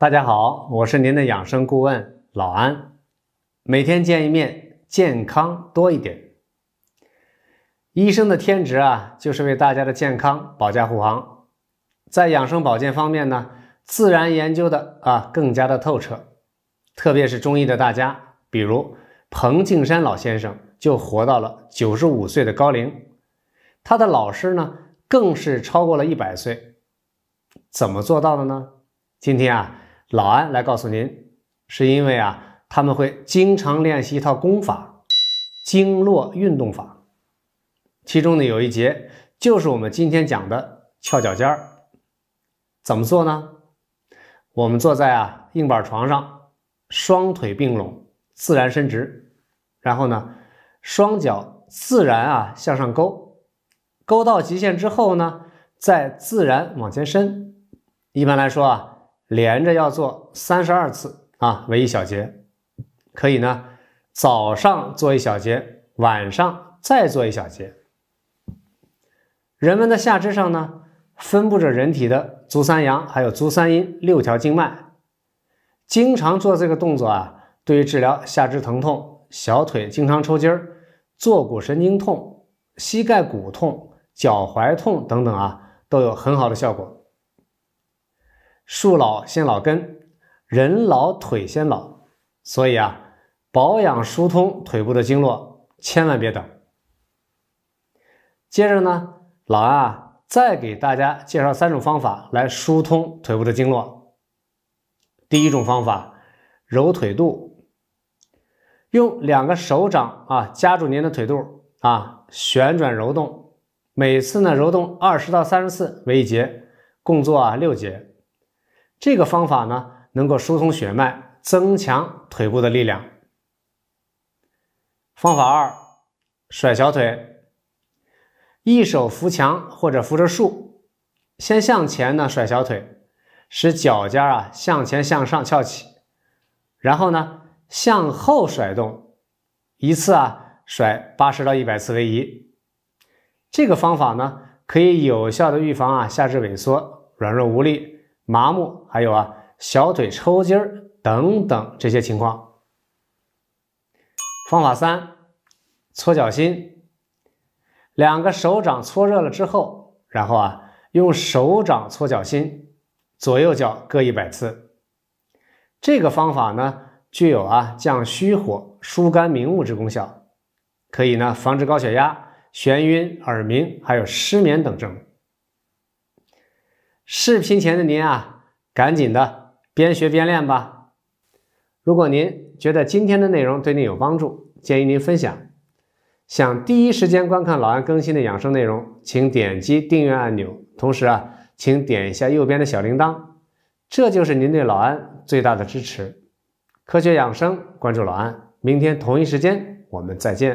大家好，我是您的养生顾问老安，每天见一面，健康多一点。医生的天职啊，就是为大家的健康保驾护航。在养生保健方面呢，自然研究的啊更加的透彻。特别是中医的大家，比如彭敬山老先生就活到了九十五岁的高龄，他的老师呢更是超过了一百岁。怎么做到的呢？今天啊。老安来告诉您，是因为啊，他们会经常练习一套功法——经络运动法，其中呢有一节就是我们今天讲的翘脚尖儿。怎么做呢？我们坐在啊硬板床上，双腿并拢，自然伸直，然后呢，双脚自然啊向上勾，勾到极限之后呢，再自然往前伸。一般来说啊。连着要做三十二次啊，为一小节，可以呢。早上做一小节，晚上再做一小节。人们的下肢上呢，分布着人体的足三阳还有足三阴六条经脉。经常做这个动作啊，对于治疗下肢疼痛、小腿经常抽筋儿、坐骨神经痛、膝盖骨痛、脚踝痛等等啊，都有很好的效果。树老先老根，人老腿先老，所以啊，保养疏通腿部的经络，千万别等。接着呢，老安啊，再给大家介绍三种方法来疏通腿部的经络。第一种方法，揉腿肚，用两个手掌啊夹住您的腿肚啊，旋转揉动，每次呢揉动二十到三十次为一节，共做啊六节。这个方法呢，能够疏通血脉，增强腿部的力量。方法二，甩小腿。一手扶墙或者扶着树，先向前呢甩小腿，使脚尖啊向前向上翘起，然后呢向后甩动，一次啊甩八十到一百次为宜。这个方法呢，可以有效的预防啊下肢萎缩、软弱无力。麻木，还有啊小腿抽筋儿等等这些情况。方法三，搓脚心，两个手掌搓热了之后，然后啊用手掌搓脚心，左右脚各一百次。这个方法呢具有啊降虚火、疏肝明目之功效，可以呢防止高血压、眩晕、耳鸣还有失眠等症。视频前的您啊，赶紧的边学边练吧。如果您觉得今天的内容对您有帮助，建议您分享。想第一时间观看老安更新的养生内容，请点击订阅按钮。同时啊，请点一下右边的小铃铛，这就是您对老安最大的支持。科学养生，关注老安。明天同一时间，我们再见。